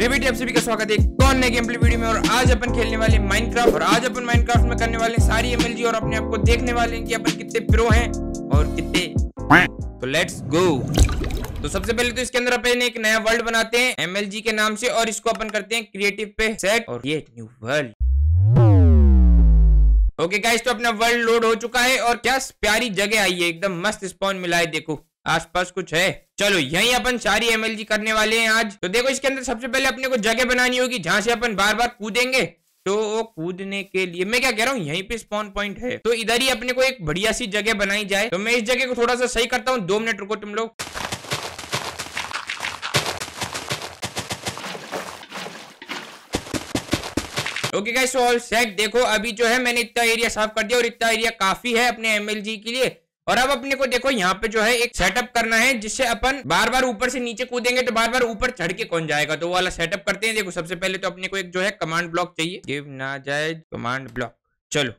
Rebate का स्वागत है कौन नए गेम प्ले वीडियो में और आज अपन खेलने वाले माइनक्राफ्ट और आज अपन माइनक्राफ्ट में करने वाले सारी एम और अपने आप को देखने वाले हैं कि अपन कितने प्रो हैं और कितने तो लेट्स गो तो सबसे पहले तो इसके अंदर अपन एक नया वर्ल्ड बनाते हैं एम के नाम से और इसको अपन करते हैं क्रिएटिव पे सेट और ये न्यू वर्ल्ड ओके गाइस तो अपना वर्ल्ड लोड हो चुका है और क्या प्यारी जगह आई है एकदम मस्त स्पॉन मिला है देखो आसपास कुछ है चलो यही अपन सारी एम करने वाले हैं आज तो देखो इसके अंदर सबसे पहले अपने को जगह बनानी होगी जहां से अपन बार बार कूदेंगे तो वो कूदने के लिए मैं क्या कह रहा हूँ यहीं पे स्पॉन पॉइंट है तो इधर ही अपने को एक बढ़िया सी जगह बनाई जाए तो मैं इस जगह को थोड़ा सा सही करता हूँ दो मिनट रुको तुम लोग ओके गाइस ऑल सेट देखो अभी जो है मैंने इतना एरिया साफ कर दिया और इतना एरिया काफी है अपने एमएलजी के लिए और अब अपने को देखो यहाँ पे जो है एक सेटअप करना है जिससे अपन बार बार ऊपर से नीचे कूदेंगे तो बार बार ऊपर चढ़ के कौन जाएगा तो वो वाला सेटअप करते हैं देखो सबसे पहले तो अपने को एक जो है कमांड ब्लॉक चाहिए गिव ना जाए कमांड ब्लॉक चलो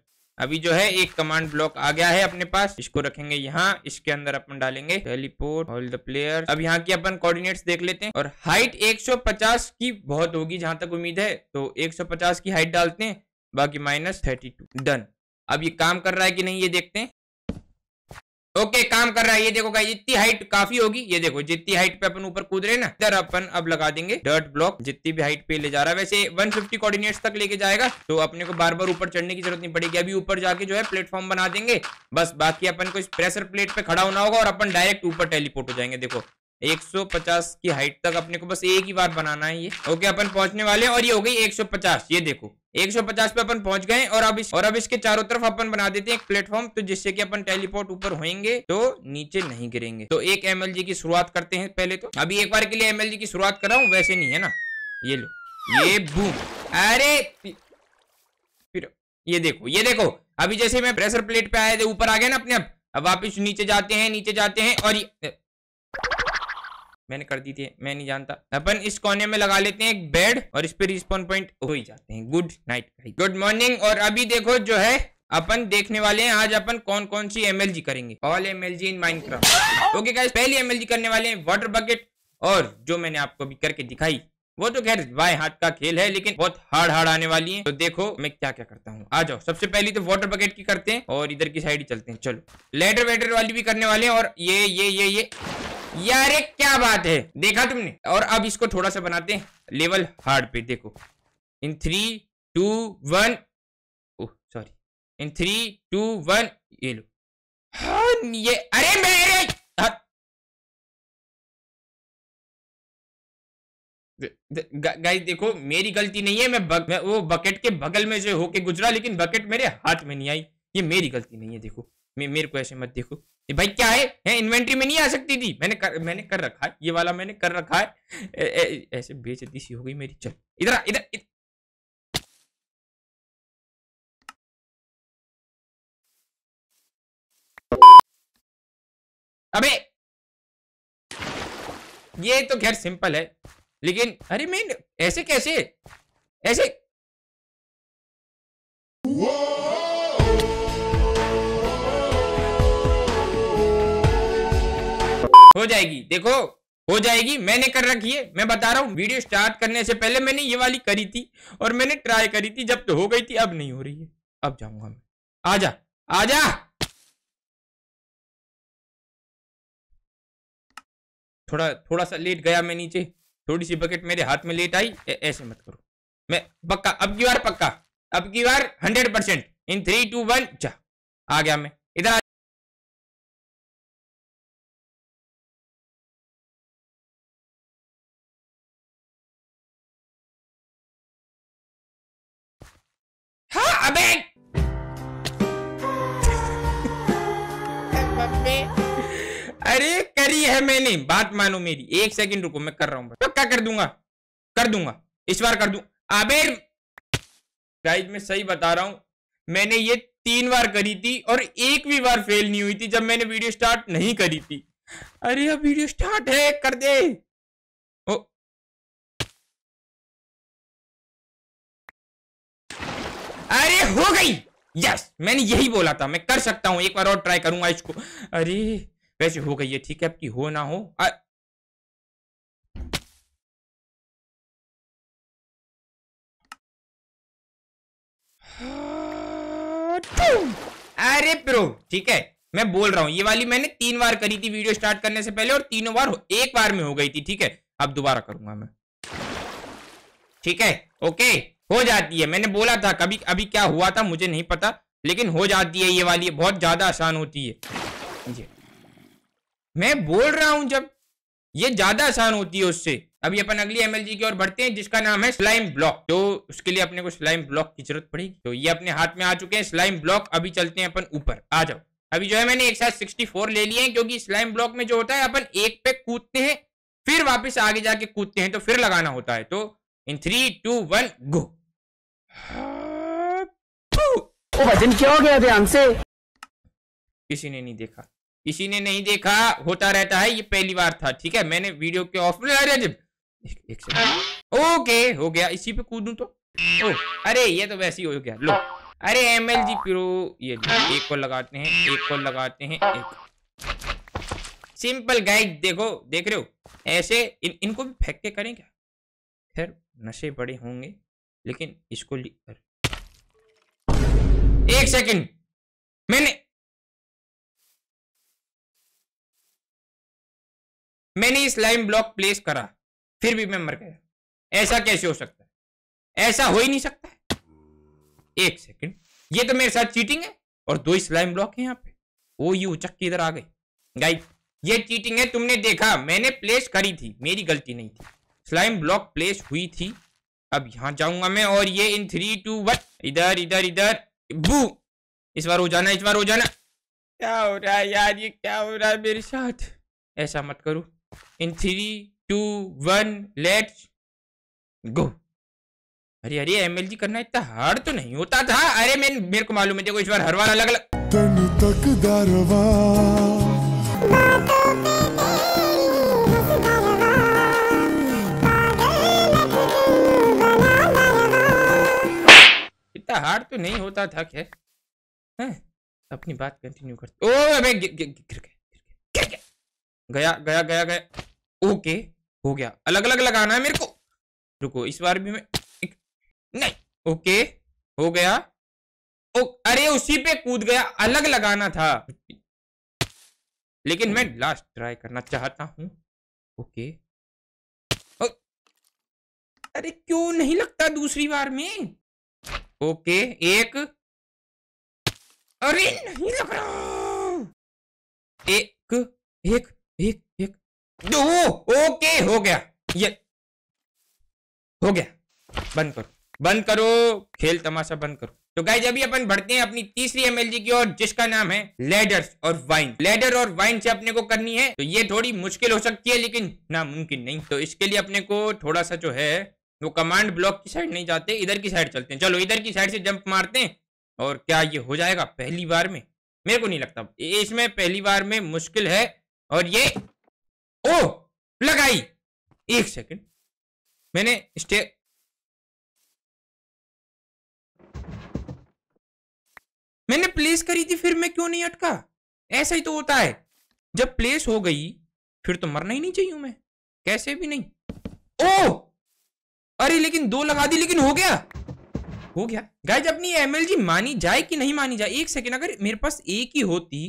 अभी जो है एक कमांड ब्लॉक आ गया है अपने पास इसको रखेंगे यहाँ इसके अंदर अपन डालेंगे टेलीपोर्ट ऑल द प्लेयर अब यहाँ की अपन कोऑर्डिनेट्स देख लेते हैं और हाइट 150 की बहुत होगी जहां तक उम्मीद है तो 150 की हाइट डालते हैं बाकी माइनस थर्टी डन अब ये काम कर रहा है कि नहीं ये देखते हैं ओके काम कर रहा है ये देखो गाइस जितनी हाइट काफी होगी ये देखो जितनी हाइट पे अपन ऊपर कूद रहे ना इधर अपन अब लगा देंगे डर्ट ब्लॉक जितनी भी हाइट पे ले जा रहा है वैसे 150 फिफ्टी कोऑर्डिनेट्स तक लेके जाएगा तो अपने को बार बार ऊपर चढ़ने की जरूरत नहीं पड़ेगी अभी ऊपर जाके जो है प्लेटफॉर्म बना देंगे बस बाकी अपन को इस प्रेशर प्लेट पे खड़ा होना होगा और अपन डायरेक्ट ऊपर टेलीपोर्ट हो जाएंगे देखो 150 की हाइट तक अपने को बस एक ही बार बनाना है ये ओके अपन पहुंचने वाले हैं और ये हो गई 150 ये देखो 150 पे अपन पहुंच गए और अब इस और अब इसके चारों तरफ अपन बना देते हैं एक प्लेटफॉर्म तो जिससे कि अपन टेलीपोर्ट ऊपर होएंगे तो नीचे नहीं गिरेंगे तो एक एम की शुरुआत करते हैं पहले तो अभी एक बार के लिए एम की शुरुआत कर रहा हूँ वैसे नहीं है ना ये लो ये बूम अरे फिर ये देखो ये देखो अभी जैसे मैं प्रेशर प्लेट पे आए थे ऊपर आ गए ना अपने अब वापिस नीचे जाते हैं नीचे जाते हैं और मैंने कर दी थी मैं नहीं जानता अपन इस कोने में लगा लेते हैं एक बेड और इस पे रिस्पॉन पॉइंट हो ही जाते हैं गुड नाइट गुड मॉर्निंग और अभी देखो जो है अपन देखने वाले हैं आज अपन कौन कौन सी एमएलजी करेंगे all MLG in Minecraft okay guys पहली एमएलजी करने वाले हैं वाटर बकेट और जो मैंने आपको अभी करके दिखाई वो तो खैर बाय हाथ का खेल है लेकिन बहुत हार्ड हार्ड आने वाली है तो देखो मैं क्या क्या करता हूँ आ जाओ सबसे पहले तो वाटर बकेट की करते हैं और इधर की साइड ही चलते हैं चलो लेटर वेटर वाली भी करने वाले हैं और ये ये ये ये यारे क्या बात है देखा तुमने और अब इसको थोड़ा सा बनाते हैं लेवल हार्ड पे देखो in three two one oh sorry in three two one ये लो हाँ ये अरे मेरे हाँ। गाइस देखो मेरी गलती नहीं है मैं, बग, मैं वो बकेट के बगल में जो होके गुजरा लेकिन बकेट मेरे हाथ में नहीं आई ये मेरी गलती नहीं है देखो मेरे को ऐसे मत देखो ये भाई क्या है है इन्वेंट्री में नहीं आ सकती थी मैंने कर मैंने कर रखा है ये वाला मैंने कर रखा है ए, ए, ऐसे बेचती सी हो गई मेरी चल इधर इधर इधर अबे ये तो खैर सिंपल है लेकिन अरे मैं ऐसे कैसे ऐसे Whoa! हो जाएगी देखो हो जाएगी मैंने कर रखी है मैं बता रहा हूँ वीडियो स्टार्ट करने से पहले मैंने ये वाली करी थी और मैंने ट्राई करी थी जब तो हो गई थी अब नहीं हो रही है अब जाऊंगा मैं आ जा आ जा थोड़ा थोड़ा सा लेट गया मैं नीचे थोड़ी सी बकेट मेरे हाथ में लेट आई ऐसे मत करो मैं पक्का अब की बार पक्का अब की बार hundred percent in three two one जा आ गया मैं अबे अरे करी है मैंने बात मानो मेरी एक सेकंड रुको मैं कर रहा हूं पक्का तो कर दूंगा कर दूंगा इस बार कर दू अबे गाइस मैं सही बता रहा हूं मैंने ये तीन बार करी थी और एक भी बार फेल नहीं हुई थी जब मैंने वीडियो स्टार्ट नहीं करी थी अरे अब वीडियो स्टार्ट है कर दे अरे हो गई यस मैंने यही बोला था मैं कर सकता हूँ एक बार और ट्राई करूंगा इसको अरे वैसे हो गई है ठीक है आपकी हो ना हो आ... अरे प्रो ठीक है मैं बोल रहा हूँ ये वाली मैंने तीन बार करी थी वीडियो स्टार्ट करने से पहले और तीनों बार एक बार में हो गई थी ठीक है अब दोबारा करूंगा मैं ठीक है ओके हो जाती है मैंने बोला था कभी अभी क्या हुआ था मुझे नहीं पता लेकिन हो जाती है ये वाली बहुत ज़्यादा आसान होती है मैं बोल रहा हूं जब ये ज़्यादा आसान होती है उससे अभी अपन अगली एमएलजी की ओर बढ़ते हैं जिसका नाम है स्लाइम ब्लॉक तो उसके लिए अपने को स्लाइम ब्लॉक की जरूरत पड़ेगी तो ये अपने हाथ में आ चुके हैं स्लाइम ब्लॉक अभी चलते हैं अपन ऊपर आ जाओ अभी जो है मैंने एक साथ सिक्सटी फोर ले लिए हैं क्योंकि स्लाइम ब्लॉक में जो होता है अपन एक पे कूदते हैं फिर वापस आगे जाके कूदते हैं तो फिर लगाना होता है तो in three two one go ओ वजन क्या हो गया ध्यान से किसी ने नहीं देखा किसी ने नहीं देखा होता रहता है ये पहली बार था ठीक है मैंने वीडियो के ऑफ में अरे जब एक ओके हो गया इसी पे कूदू तो ओ, अरे ये तो वैसे ही हो गया लो अरे एम एल जी प्रो ये एक को लगाते हैं एक को लगाते हैं एक सिंपल गाइड देखो देख रहे हो ऐसे इन, इनको भी फेंक के करें क्या फिर नशे बड़े होंगे लेकिन इसको एक सेकंड मैंने मैंने इस लाइन ब्लॉक प्लेस करा फिर भी मैं मर गया ऐसा कैसे हो सकता है ऐसा हो ही नहीं सकता है एक सेकंड ये तो मेरे साथ चीटिंग है और दो स्लाइम ब्लॉक है यहाँ पे वो यू चक्की इधर आ गई गाइस ये चीटिंग है तुमने देखा मैंने प्लेस करी थी मेरी गलती नहीं थी स्लाइम ब्लॉक प्लेस हुई थी अब यहाँ जाऊंगा मैं और ये इन थ्री टू वन इधर इधर इधर बू इस बार हो जाना इस बार हो जाना क्या हो रहा है यार ये क्या हो रहा है मेरे साथ ऐसा मत करो in three two one let's go अरे अरे एम एल जी करना इतना हार्ड तो नहीं होता था अरे मैं मेरे को मालूम है देखो इस बार हर बार अलग अलग तक दरवा ज्यादा हार्ड तो नहीं होता था क्या है अपनी बात कंटिन्यू करते ओ अबे गिर गया गया गया गया गया ओके हो गया अलग अलग लगाना है मेरे को रुको इस बार भी मैं नहीं ओके हो गया ओ अरे उसी पे कूद गया अलग लगाना था लेकिन मैं लास्ट ट्राई करना चाहता हूं ओके ओ, अरे क्यों नहीं लगता दूसरी बार में ओके एक अरे नहीं लग रहा एक एक एक एक दो ओके हो गया ये हो गया बंद करो बंद करो खेल तमाशा बंद करो तो गाइज अभी अपन बढ़ते हैं अपनी तीसरी एमएलजी की ओर जिसका नाम है लेडर्स और वाइन लेडर और वाइन से अपने को करनी है तो ये थोड़ी मुश्किल हो सकती है लेकिन नामुमकिन नहीं तो इसके लिए अपने को थोड़ा सा जो है वो कमांड ब्लॉक की साइड नहीं जाते इधर की साइड चलते हैं चलो इधर की साइड से जंप मारते हैं और क्या ये हो जाएगा पहली बार में मेरे को नहीं लगता इसमें पहली बार में मुश्किल है और ये ओ लगाई एक सेकंड मैंने स्टे मैंने प्लेस करी थी फिर मैं क्यों नहीं अटका ऐसा ही तो होता है जब प्लेस हो गई फिर तो मरना ही नहीं चाहिए मैं कैसे भी नहीं ओ अरे लेकिन दो लगा दी लेकिन हो गया हो गया गाइज अपनी एमएलजी मानी जाए कि नहीं मानी जाए एक सेकेंड अगर मेरे पास एक ही होती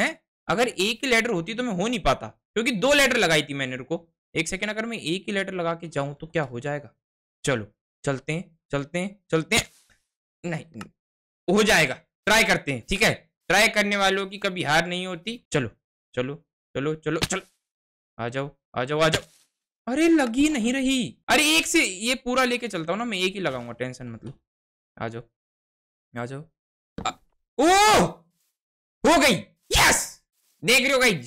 है अगर एक ही लेटर होती तो मैं हो नहीं पाता क्योंकि दो लेटर लगाई थी मैंने रुको एक सेकेंड अगर मैं एक ही लेटर लगा के जाऊं तो क्या हो जाएगा चलो चलते हैं चलते हैं चलते हैं नहीं हो जाएगा ट्राई करते हैं ठीक है ट्राई करने वालों की कभी हार नहीं होती चलो चलो चलो चलो चलो आ जाओ आ जाओ आ जाओ अरे लगी नहीं रही अरे एक से ये पूरा लेके चलता हूँ ना मैं एक ही लगाऊंगा टेंशन मतलब आ जाओ आ जाओ ओ हो गई यस देख रहे हो गई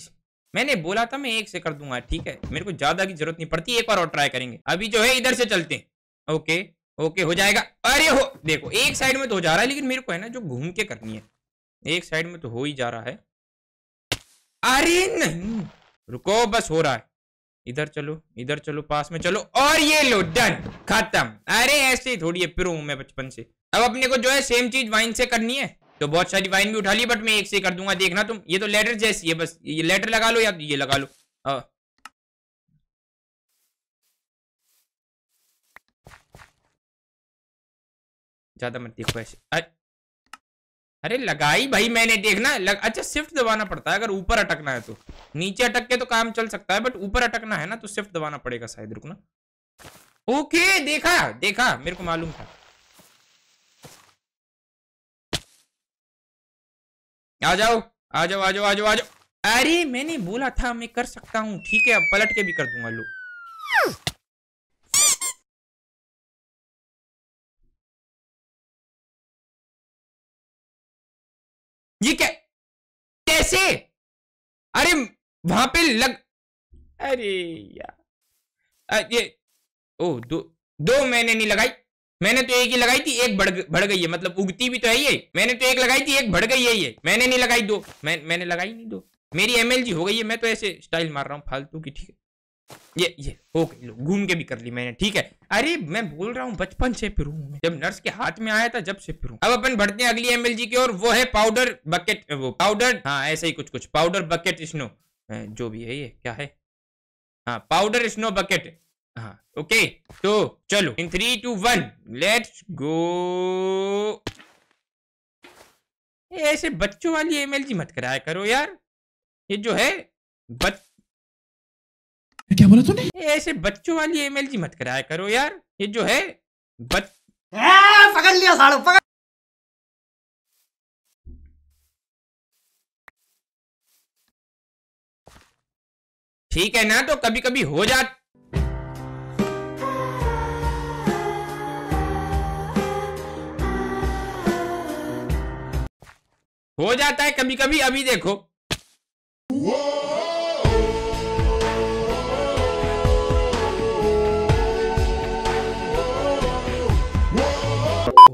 मैंने बोला था मैं एक से कर दूंगा ठीक है मेरे को ज्यादा की जरूरत नहीं पड़ती एक बार और ट्राई करेंगे अभी जो है इधर से चलते हैं ओके ओके हो जाएगा अरे हो देखो एक साइड में तो हो जा रहा है लेकिन मेरे को है ना जो घूम के करनी है एक साइड में तो हो ही जा रहा है अरे नहीं रुको बस हो रहा है इधर चलो इधर चलो पास में चलो और ये लो डन खत्म अरे ऐसे थोड़ी फिर हूं मैं बचपन से अब अपने को जो है सेम चीज वाइन से करनी है तो बहुत सारी वाइन भी उठा ली बट मैं एक से कर दूंगा देखना तुम ये तो लेटर जैसी है बस ये लेटर लगा लो या ये लगा लो आ, ज्यादा मत देखो ऐसे अरे लगाई भाई मैंने देखना लग... अच्छा शिफ्ट दबाना पड़ता है अगर ऊपर अटकना है तो नीचे अटक के तो काम चल सकता है बट ऊपर अटकना है ना तो शिफ्ट दबाना पड़ेगा शायद रुकना ओके देखा देखा मेरे को मालूम था आ जाओ आ जाओ आ जाओ आ जाओ आ जाओ अरे मैंने बोला था मैं कर सकता हूँ ठीक है अब पलट के भी कर दूंगा लो ये क्या कैसे अरे वहां पे लग अरे यार ये ओ दो दो मैंने नहीं लगाई मैंने तो एक ही लगाई थी एक बढ़ बढ़ गई है मतलब उगती भी तो है ये मैंने तो एक लगाई थी एक बढ़ गई है ये मैंने नहीं लगाई दो मैं मैंने लगाई नहीं दो मेरी एमएलजी हो गई है मैं तो ऐसे स्टाइल मार रहा हूँ फालतू की ठीक है ये ये ओके लो घूम के भी कर ली मैंने ठीक है अरे मैं बोल रहा हूँ बचपन से फिर जब नर्स के हाथ में आया था जब से फिर अब अपन बढ़ते हैं अगली एमएलजी की ओर वो है पाउडर बकेट वो पाउडर हाँ ऐसे ही कुछ कुछ पाउडर बकेट स्नो जो भी है ये क्या है हाँ पाउडर स्नो बकेट हाँ ओके तो चलो in three two one let's go ऐसे बच्चों वाली एमएलजी मत कराया करो यार ये जो है बच्चे क्या बोला तूने ऐसे बच्चों वाली जी मत कराया करो यार ये जो है बच... पकड़ लिया साड़ो पकड़ ठीक है ना तो कभी कभी हो जा हो जाता है कभी कभी अभी देखो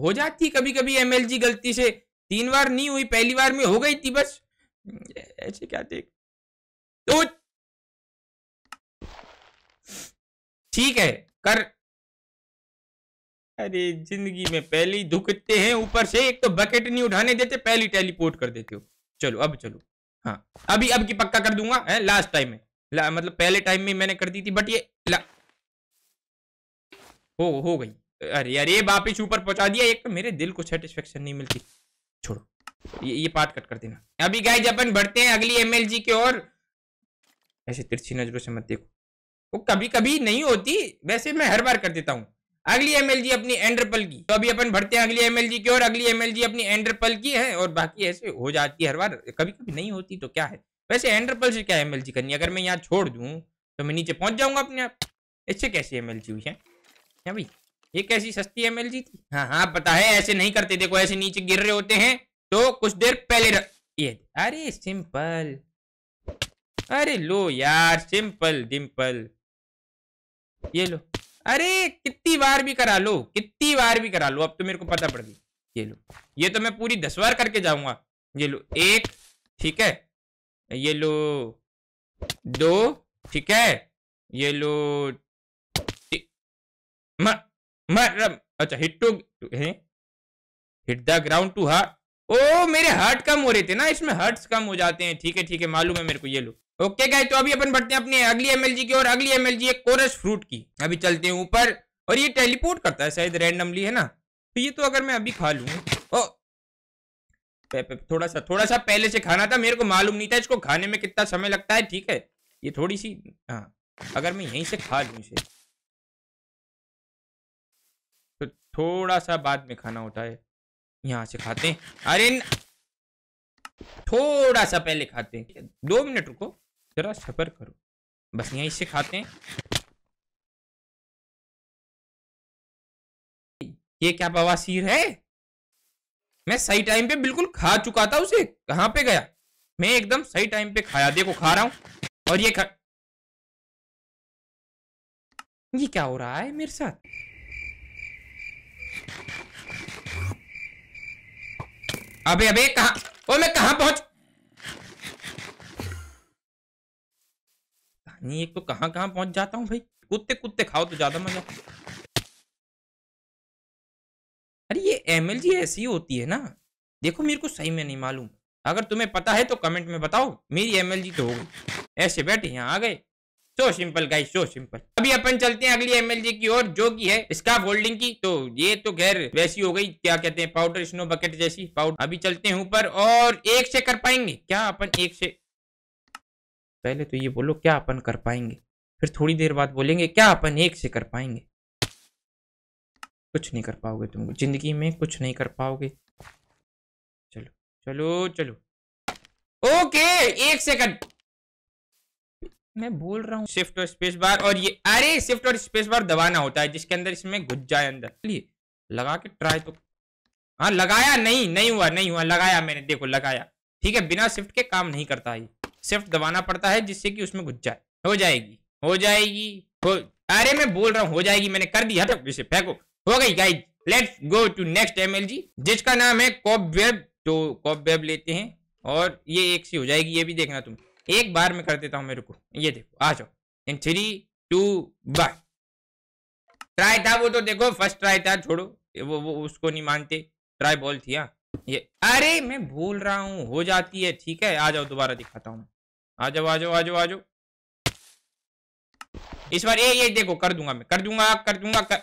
हो जाती कभी कभी एम गलती से तीन बार नहीं हुई पहली बार में हो गई थी बस ऐसे क्या देख तो ठीक है कर अरे जिंदगी में पहले दुखते हैं ऊपर से एक तो बकेट नहीं उठाने देते पहली टेलीपोर्ट कर देते हो चलो अब चलो हाँ अभी अब की पक्का कर दूंगा है लास्ट टाइम में ला, मतलब पहले टाइम में मैंने कर दी थी बट ये ला हो हो गई अरे अरे वापिस ऊपर पहुंचा दिया एक तो मेरे दिल को सेटिस्फेक्शन नहीं मिलती छोड़ो ये ये पार्ट कट कर देना अभी गाय अपन बढ़ते हैं अगली एमएलजी की ओर ऐसे तिरछी नजरों से मत देखो वो कभी कभी नहीं होती वैसे मैं हर बार कर देता हूँ अगली जी अपनी एंड्रपल की तो अभी अपन भरते हैं अगली जी की और अगली जी अपनी एंड्रपल की है और बाकी ऐसे हो जाती है हर बार कभी कभी नहीं होती तो क्या है वैसे एंड्रपल से क्या जी करनी है अगर मैं यहाँ छोड़ दूँ तो मैं नीचे पहुंच जाऊंगा अपने आप इससे कैसी जी हुई है भाई ये कैसी सस्ती है एल जी थी हाँ हाँ पता है ऐसे नहीं करते देखो ऐसे नीचे गिर रहे होते हैं तो कुछ देर पहले र... ये अरे सिंपल अरे लो यार सिंपल डिम्पल ये लो अरे कितनी बार भी करा लो कितनी बार भी करा लो अब तो मेरे को पता पड़ गई ये लो ये तो मैं पूरी दस बार करके जाऊंगा ये लो एक ठीक है ये लो दो ठीक है ये लो म मतलब अच्छा हिट टू है hit the ground too hard ओ मेरे हार्ट कम हो रहे थे ना इसमें हर्ट्स कम हो जाते हैं ठीक है ठीक है मालूम है मेरे को ये लो ओके गाइस तो अभी अपन बढ़ते हैं अपनी अगली एमएलजी की और अगली एमएलजी है कोरस फ्रूट की अभी चलते हैं ऊपर और ये टेलीपोर्ट करता है शायद रैंडमली है ना तो ये तो अगर मैं अभी खा लूँ ओ पे, पे, थोड़ा सा थोड़ा सा पहले से खाना था मेरे को मालूम नहीं था इसको खाने में कितना समय लगता है ठीक है ये थोड़ी सी हाँ अगर मैं यहीं से खा लूँ इसे थोड़ा सा बाद में खाना होता है यहाँ से खाते हैं अरे थोड़ा सा पहले खाते हैं दो मिनट रुको जरा सफर करो बस यहीं से खाते हैं ये क्या बवासीर है मैं सही टाइम पे बिल्कुल खा चुका था उसे कहाँ पे गया मैं एकदम सही टाइम पे खाया देखो खा रहा हूँ और ये खा ये क्या हो रहा है मेरे साथ अबे अबे कहा ओ मैं कहा पहुंच नहीं एक तो कहां कहां पहुंच जाता हूं भाई कुत्ते कुत्ते खाओ तो ज्यादा मजा अरे ये एमएलजी ऐसी होती है ना देखो मेरे को सही में नहीं मालूम अगर तुम्हें पता है तो कमेंट में बताओ मेरी एम तो हो गई ऐसे बैठे यहाँ आ गए so simple guys so simple अभी अपन चलते हैं अगली एमएलजी की ओर जो की है स्काफ होल्डिंग की तो ये तो खैर वैसी हो गई क्या कहते हैं पाउडर स्नो बकेट जैसी पाउडर अभी चलते हैं ऊपर और एक से कर पाएंगे क्या अपन एक से पहले तो ये बोलो क्या अपन कर पाएंगे फिर थोड़ी देर बाद बोलेंगे क्या अपन एक से कर पाएंगे कुछ नहीं कर पाओगे तुम जिंदगी में कुछ नहीं कर पाओगे चलो चलो चलो ओके एक सेकंड मैं बोल रहा हूँ शिफ्ट और स्पेस बार और ये अरे शिफ्ट और स्पेस बार दबाना होता है जिसके अंदर इसमें घुस जाए अंदर चलिए लगा के ट्राई तो हाँ लगाया नहीं नहीं हुआ नहीं हुआ लगाया मैंने देखो लगाया ठीक है बिना शिफ्ट के काम नहीं करता ये शिफ्ट दबाना पड़ता है जिससे कि उसमें घुस जाए हो जाएगी हो जाएगी हो अरे मैं बोल रहा हूँ हो जाएगी मैंने कर दी हटो इसे फेंको हो गई guys let's go to next MLG जिसका नाम है कॉप वेब तो कॉप वेब लेते हैं और ये एक सी हो जाएगी ये भी देखना तुम एक बार में कर देता हूं मेरे को ये देखो आ जाओ इन थ्री टू बाय ट्राई था वो तो देखो फर्स्ट ट्राई था छोड़ो वो वो उसको नहीं मानते ट्राई बॉल थी हाँ ये अरे मैं भूल रहा हूँ हो जाती है ठीक है आ जाओ दोबारा दिखाता हूँ आ जाओ आ जाओ आ जाओ आ जाओ इस बार ये ये देखो कर दूंगा मैं कर दूंगा कर दूंगा कर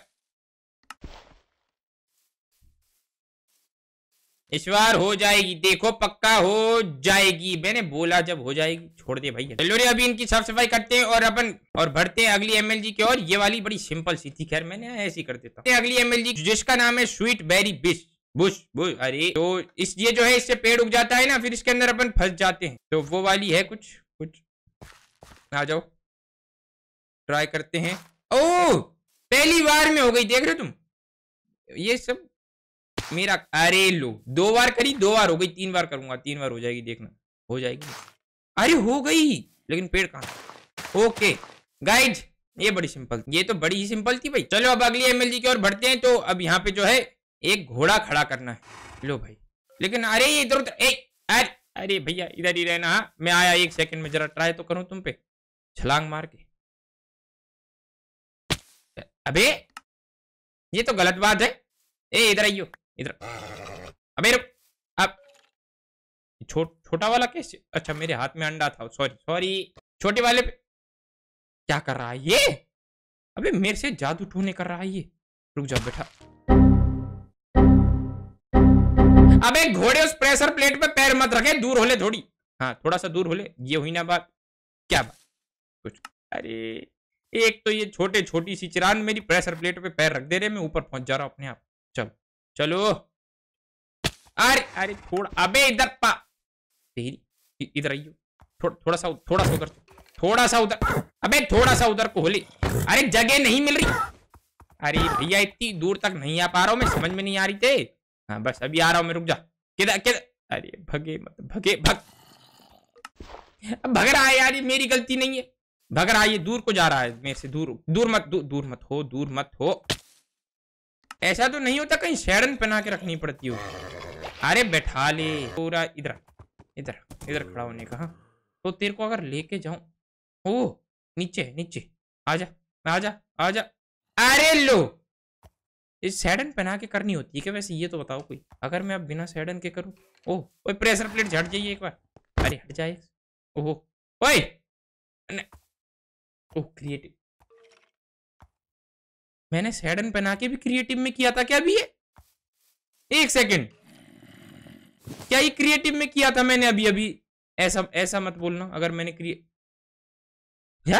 इस बार हो जाएगी देखो पक्का हो जाएगी मैंने बोला जब हो जाएगी छोड़ दे भाई चलो रे अभी इनकी साफ सफाई करते हैं और अपन और भरते हैं अगली एमएलजी की और ये वाली बड़ी सिंपल सी थी खैर मैंने ऐसी कर देता हूँ अगली एमएलजी जिसका नाम है स्वीट बेरी बिश बुश बुश अरे तो इस ये जो है इससे पेड़ उग जाता है ना फिर इसके अंदर अपन फंस जाते हैं तो वो वाली है कुछ कुछ आ जाओ ट्राई करते हैं ओ पहली बार में हो गई देख रहे हो तुम ये सब मेरा अरे लो दो बार करी दो बार हो गई तीन बार करूंगा तीन बार हो जाएगी देखना हो जाएगी अरे हो गई लेकिन पेड़ कहाँ ओके गाइड ये बड़ी सिंपल ये तो बड़ी ही सिंपल थी भाई चलो अब अगली एम की ओर बढ़ते हैं तो अब यहाँ पे जो है एक घोड़ा खड़ा करना है लो भाई लेकिन अरे ये इधर उधर अरे अरे भैया इधर ही रहना हाँ, मैं आया एक सेकंड में जरा ट्राई तो करूं तुम पे छलांग मार के अबे ये तो गलत बात है ए इधर आइयो इधर अब अब छो, छोटा वाला कैसे अच्छा मेरे हाथ में अंडा था सॉरी सॉरी छोटे वाले पे क्या कर रहा है ये अबे मेरे से जादू टूने कर रहा है ये रुक जाओ बेटा अबे घोड़े उस प्रेशर प्लेट पे पैर मत रखे दूर होले थोड़ी हाँ थोड़ा सा दूर होले ये हुई ना बात क्या बात कुछ अरे एक तो ये छोटे छोटी सी चिरान मेरी प्रेशर प्लेट पे पैर रख दे रहे मैं ऊपर पहुंच जा रहा हूं अपने आप चलो अरे अरे थोड़ा अबे इधर पा तेरी इधर आइयो थो, थोड़ा सा थोड़ा सा उधर थोड़ा सा उधर अबे थोड़ा सा उधर कोहली अरे जगह नहीं मिल रही अरे भैया इतनी दूर तक नहीं आ पा रहा हूँ मैं समझ में नहीं आ रही थे हाँ बस अभी आ रहा हूँ मैं रुक जा किधर किधर अरे भगे मत भगे भग भग रहा है यार ये मेरी गलती नहीं है भग रहा है ये दूर को जा रहा है मेरे से दूर दूर मत दूर मत हो दूर मत हो ऐसा तो नहीं होता कहीं शेरन पहना के रखनी पड़ती हो अरे बैठा ले पूरा इधर इधर इधर खड़ा होने का हाँ। तो तेरे को अगर लेके जाऊं ओ नीचे नीचे आजा आजा आजा अरे लो इस सैडन पहना के करनी होती है क्या वैसे ये तो बताओ कोई अगर मैं अब बिना सैडन के करूं ओह ओए प्रेशर प्लेट झट जाइए एक बार अरे हट जाए ओहो ओए ओ क्रिएटिव मैंने सैडन पहना के भी क्रिएटिव में किया था क्या अभी ये एक सेकेंड क्या ये क्रिएटिव में किया था मैंने अभी अभी ऐसा ऐसा मत बोलना अगर मैंने क्रिए क्या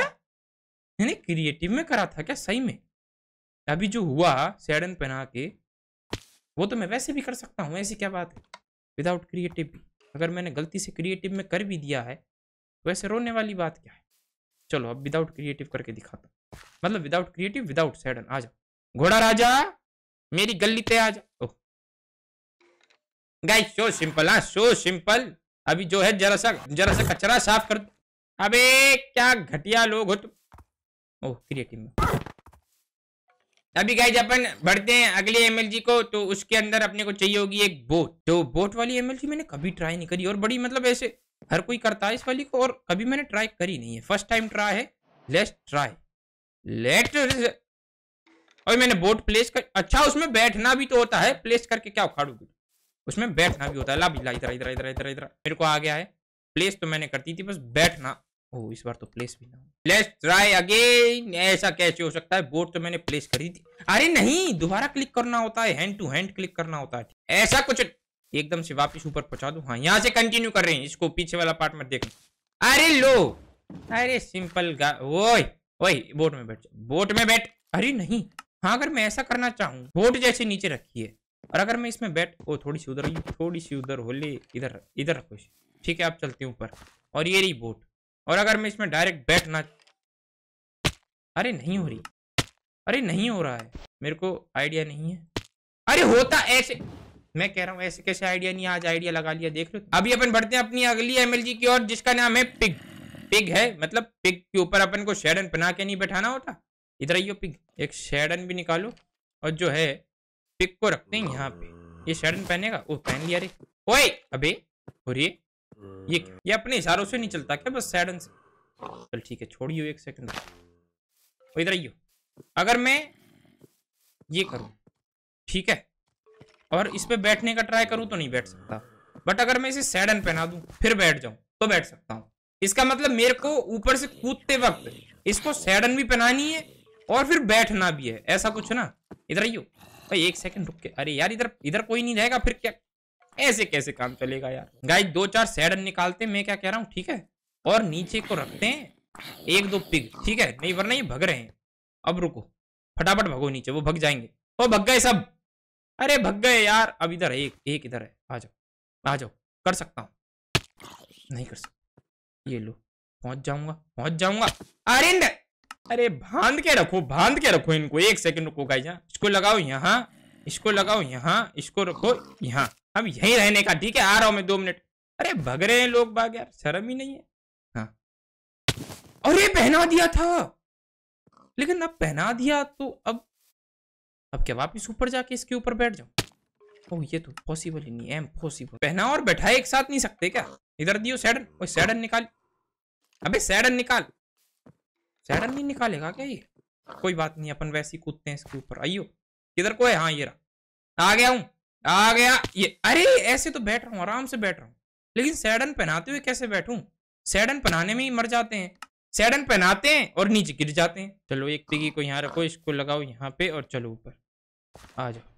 मैंने क्रिएटिव में करा था क्या सही में अभी जो हुआ सैडन पहना के वो तो मैं वैसे भी कर सकता हूँ ऐसी क्या बात है विदाउट क्रिएटिव भी अगर मैंने गलती से क्रिएटिव में कर भी दिया है तो ऐसे रोने वाली बात क्या है चलो अब विदाउट क्रिएटिव करके दिखाता हूँ मतलब विदाउट क्रिएटिव विदाउट सैडन आ जा घोड़ा राजा मेरी गली पे आ जा गाइस सो सिंपल हाँ सो सिंपल अभी जो है जरा सा जरा सा कचरा साफ कर अबे क्या घटिया लोग हो तुम ओह क्रिएटिव में अभी गाइस अपन बढ़ते हैं अगले एमएलजी को तो उसके अंदर अपने को चाहिए होगी एक बोट तो बोट वाली एमएलजी मैंने कभी ट्राई नहीं करी और बड़ी मतलब ऐसे हर कोई करता है इस वाली को और कभी मैंने ट्राई करी नहीं है फर्स्ट टाइम ट्राई है लेट्स ट्राई लेट और मैंने बोट प्लेस कर अच्छा उसमें बैठना भी तो होता है प्लेस करके क्या उखाड़ोगे उसमें बैठना भी होता है ला भी इधर इधर इधर इधर इधर मेरे को आ गया है प्लेस तो मैंने करती थी बस बैठना ओ इस बार तो प्लेस भी ना लेट्स ट्राई अगेन ऐसा कैसे हो सकता है बोर्ड तो मैंने प्लेस करी थी अरे नहीं दोबारा क्लिक करना होता है हैंड टू हैंड क्लिक करना होता है ऐसा कुछ एकदम से वापस ऊपर पहुंचा दो हाँ यहाँ से कंटिन्यू कर रहे हैं इसको पीछे वाला पार्ट में देखना अरे लो अरे सिंपल गा... वो वही बोट में बैठ बोट में बैठ अरे नहीं हाँ अगर मैं ऐसा करना चाहूँ बोट जैसे नीचे रखिए और अगर मैं इसमें बैठ ओ थोड़ी सी उधर थोड़ी सी उधर हो ले इधर इधर रखो ठीक है आप चलते ऊपर और ये रही बोट और अगर मैं इसमें डायरेक्ट बैठना अरे नहीं हो रही अरे नहीं हो रहा है मेरे को आइडिया नहीं है अरे होता ऐसे मैं कह रहा हूँ ऐसे कैसे आइडिया नहीं आज आइडिया लगा लिया देख लो अभी अपन बढ़ते हैं अपनी अगली एमएलजी की और जिसका नाम है पिग पिग है मतलब पिग के ऊपर अपन को शेडन बना के नहीं बैठाना होता इधर आइयो पिग एक शेडन भी निकालो और जो है पिग को रखते हैं यहाँ पे ये शेडन पहनेगा वो पहन लिया रे ओए अबे और ये ये ये अपने इशारों से नहीं चलता क्या बस शेडन से चल ठीक है छोड़ियो एक सेकंड इधर आइयो अगर मैं ये करूँ ठीक है और इस पर बैठने का ट्राई करूँ तो नहीं बैठ सकता बट अगर मैं इसे सैडन पहना दूँ फिर बैठ जाऊँ तो बैठ सकता हूँ इसका मतलब मेरे को ऊपर से कूदते वक्त इसको सैडन भी पहनानी है और फिर बैठना भी है ऐसा कुछ ना इधर आइयो भाई एक सेकंड रुक के अरे यार इधर इधर कोई नहीं रहेगा फिर क्या ऐसे कैसे काम चलेगा यार गाइस दो चार सैडन निकालते मैं क्या कह रहा हूँ ठीक है और नीचे को रखते हैं एक दो पिग ठीक है नहीं वरना ये भग रहे हैं अब रुको फटाफट भगो नीचे वो भग जाएंगे वो भग गए सब अरे भग गए यार अब इधर एक एक इधर है आ जाओ आ जाओ कर सकता हूँ नहीं कर सकता ये लो पहुंच जाऊंगा पहुंच जाऊंगा अरे अरे बांध के रखो बांध के रखो इनको एक सेकंड रुको गाई हाँ, इसको लगाओ यहाँ इसको लगाओ यहाँ इसको रखो यहाँ अब यहीं रहने का ठीक है आ रहा हूँ मैं दो मिनट अरे भग रहे हैं लोग बाग यार शर्म ही नहीं है हाँ अरे पहना दिया था लेकिन अब पहना दिया तो अब अब क्या वापिस ऊपर जाके इसके ऊपर बैठ जाऊं ओ ये तो पॉसिबल ही नहीं है पॉसिबल पहना और बैठा एक साथ नहीं सकते क्या इधर दियो सैडन ओ सैडन निकाल अबे सैडन निकाल सैडन नहीं निकालेगा क्या ये कोई बात नहीं अपन वैसे ही कूदते हैं इसके ऊपर आइयो किधर को है हाँ ये रहा आ गया हूँ आ गया ये अरे ऐसे तो बैठ रहा हूँ आराम से बैठ रहा हूँ लेकिन सैडन पहनाते हुए कैसे बैठूं सैडन पहनाने में ही मर जाते हैं सैडन पहनाते हैं और नीचे गिर जाते हैं चलो एक पिगी को यहाँ रखो इसको लगाओ यहाँ पे और चलो ऊपर आ जाओ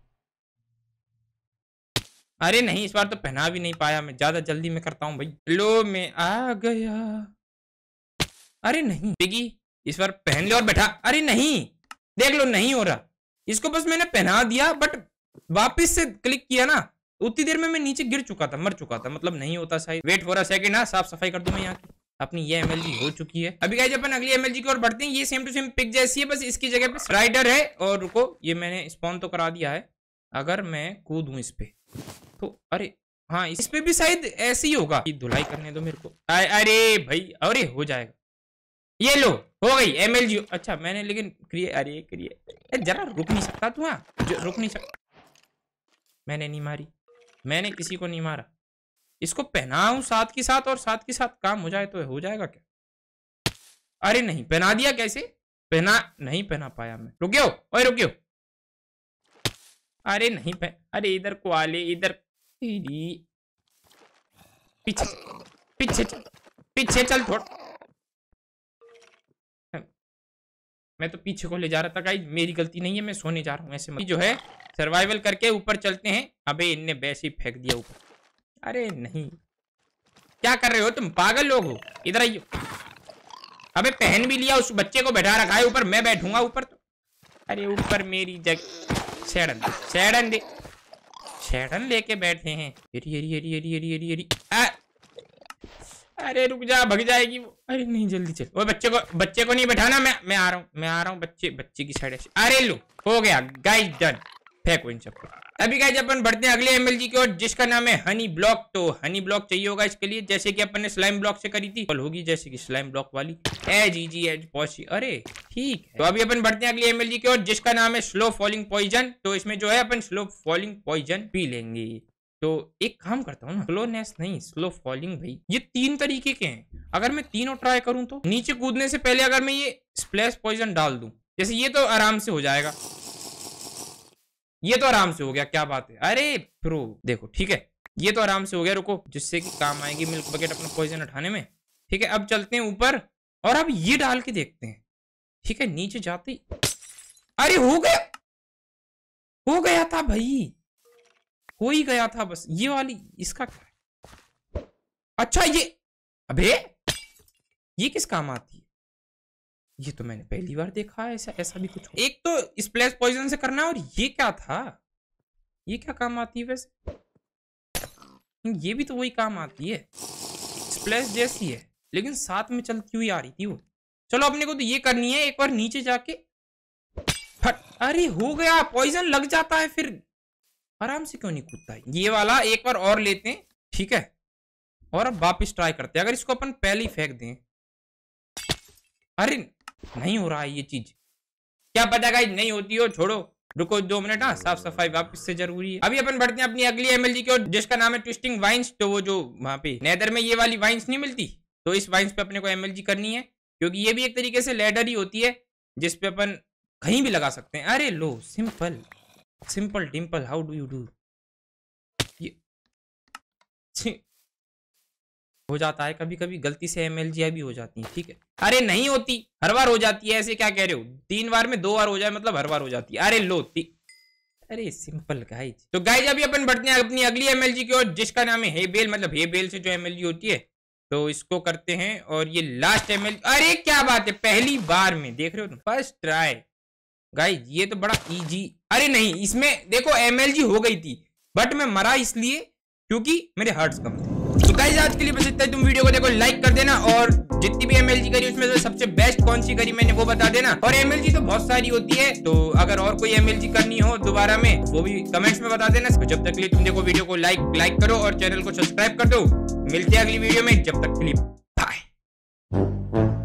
अरे नहीं इस बार तो पहना भी नहीं पाया मैं ज्यादा जल्दी में करता हूँ भाई लो में आ गया अरे नहीं बिगी इस बार पहन ले और बैठा अरे नहीं देख लो नहीं हो रहा इसको बस मैंने पहना दिया बट वापस से क्लिक किया ना उतनी देर में मैं नीचे गिर चुका था मर चुका था मतलब नहीं होता शायद वेट हो रहा सेकंड हाँ साफ सफाई कर दूं मैं यहाँ की अपनी ये एमएलजी हो चुकी है अभी गाइज अपन अगली एमएलजी की ओर बढ़ते हैं ये सेम टू सेम पिक जैसी है बस इसकी जगह पे राइडर है और रुको ये मैंने स्पॉन तो करा दिया है अगर मैं कूदूं इस पे अरे हाँ इस पे भी शायद ऐसे ही होगा कि धुलाई करने दो मेरे को आ, अरे भाई अरे हो जाएगा ये लो हो गई एम एल जी अच्छा मैंने लेकिन क्रिए अरे क्रिए जरा रुक नहीं सकता तू हाँ रुक नहीं सकता मैंने नहीं मारी मैंने किसी को नहीं मारा इसको पहनाऊं साथ के साथ और साथ के साथ काम हो जाए तो हो जाएगा क्या अरे नहीं पहना दिया कैसे पहना नहीं पहना पाया मैं रुकियो ओए रुकियो अरे नहीं पह... अरे इधर को आले इधर पीछे पीछे चल पीछे चल थोड़ा मैं तो पीछे को ले जा रहा था गाइज मेरी गलती नहीं है मैं सोने जा रहा हूँ ऐसे जो है सर्वाइवल करके ऊपर चलते हैं अबे इनने वैसे ही फेंक दिया ऊपर अरे नहीं क्या कर रहे हो तुम पागल लोग हो इधर आइयो अबे पहन भी लिया उस बच्चे को बैठा रखा है ऊपर मैं बैठूंगा ऊपर तो अरे ऊपर मेरी जग सैडन दे सैडन दे शैडन लेके बैठे हैं अरे अरे रुक जा भग जाएगी वो अरे नहीं जल्दी चल वो बच्चे को बच्चे को नहीं बैठाना मैं मैं आ रहा हूँ मैं आ रहा हूँ बच्चे बच्चे की साइड अरे लो हो गया गाइस डन फेंको इन सबको अभी गाइज अपन बढ़ते हैं अगले एम की ओर जिसका नाम है हनी ब्लॉक तो हनी ब्लॉक चाहिए होगा इसके लिए जैसे कि अपन ने स्लाइम ब्लॉक से करी थी होगी जैसे कि स्लाइम ब्लॉक वाली एज इजी एज पॉसी अरे ठीक तो अभी अपन बढ़ते हैं अगले एमएलजी की ओर जिसका नाम है स्लो फॉलिंग पॉइजन तो इसमें जो है अपन स्लो फॉलिंग पॉइजन पी लेंगे तो एक काम करता हूँ ना स्लोनेस नहीं स्लो फॉलिंग भाई ये तीन तरीके के हैं अगर मैं तीनों ट्राई करूँ तो नीचे कूदने से पहले अगर मैं ये स्प्लैश पॉइजन डाल दू जैसे ये तो आराम से हो जाएगा ये तो आराम से हो गया क्या बात है अरे प्रो देखो ठीक है ये तो आराम से हो गया रुको जिससे कि काम आएगी मिल्क बकेट अपना पॉइजन उठाने में ठीक है अब चलते हैं ऊपर और अब ये डाल के देखते हैं ठीक है नीचे जाते अरे हो गया हो गया था भाई हो ही गया था बस ये वाली इसका अच्छा ये अबे ये किस काम आती ये तो मैंने पहली बार देखा है ऐसा ऐसा भी कुछ एक तो स्प्लैश पॉइजन से करना और ये क्या था ये क्या काम आती है वैसे हम्म, ये भी तो वही काम आती है स्प्लैश जैसी है लेकिन साथ में चलती हुई आ रही थी वो चलो अपने को तो ये करनी है एक बार नीचे जाके फट अरे हो गया पॉइजन लग जाता है फिर आराम से क्यों नहीं कूदता ये वाला एक बार और लेते हैं ठीक है और अब वापिस ट्राई करते हैं अगर इसको अपन पहले ही फेंक दें अरे नहीं हो रहा है ये चीज क्या पता गाइज नहीं होती हो छोड़ो रुको दो मिनट हाँ साफ सफाई वापस से जरूरी है अभी अपन बढ़ते हैं अपनी अगली एमएलजी की ओर जिसका नाम है ट्विस्टिंग वाइन्स तो वो जो वहाँ पे नेदर में ये वाली वाइन्स नहीं मिलती तो इस वाइन्स पे अपने को एमएलजी करनी है क्योंकि ये भी एक तरीके से लेडर ही होती है जिसपे अपन कहीं भी लगा सकते हैं अरे लो simple simple dimple how do you do हो जाता है कभी कभी गलती से एम भी हो जाती है ठीक है अरे नहीं होती हर बार हो जाती है ऐसे क्या कह रहे हो तीन बार में दो बार हो जाए मतलब हर बार हो जाती है अरे लो अरे सिंपल गाइज तो गाइज अभी अपन बढ़ते हैं अपनी अगली एम की ओर जिसका नाम है बेल मतलब बेल से जो एम होती है तो इसको करते हैं और ये लास्ट एम अरे क्या बात है पहली बार में देख रहे हो तुम फर्स्ट ट्राई गाइज ये तो बड़ा इजी अरे नहीं इसमें देखो एमएलजी हो गई थी बट मैं मरा इसलिए क्योंकि मेरे हर्ट्स कम थे गाइस आज के लिए बस इतना ही तुम वीडियो को देखो लाइक कर देना और जितनी भी एमएलजी करी उसमें से सबसे बेस्ट कौन सी करी मैंने वो बता देना और एमएलजी तो बहुत सारी होती है तो अगर और कोई एमएलजी करनी हो दोबारा में वो भी कमेंट्स में बता देना तो जब तक लिए तुम देखो वीडियो को लाइक लाइक करो और चैनल को सब्सक्राइब कर दो मिलते हैं अगली वीडियो में जब तक के लिए बाय